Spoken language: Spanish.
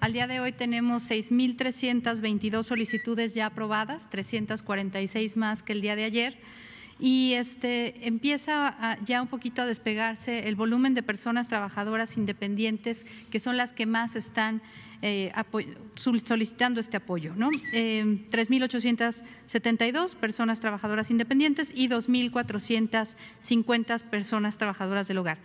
Al día de hoy tenemos 6.322 solicitudes ya aprobadas, 346 más que el día de ayer. Y este, empieza ya un poquito a despegarse el volumen de personas trabajadoras independientes, que son las que más están eh, solicitando este apoyo. ¿no? Eh, 3.872 personas trabajadoras independientes y 2.450 personas trabajadoras del hogar.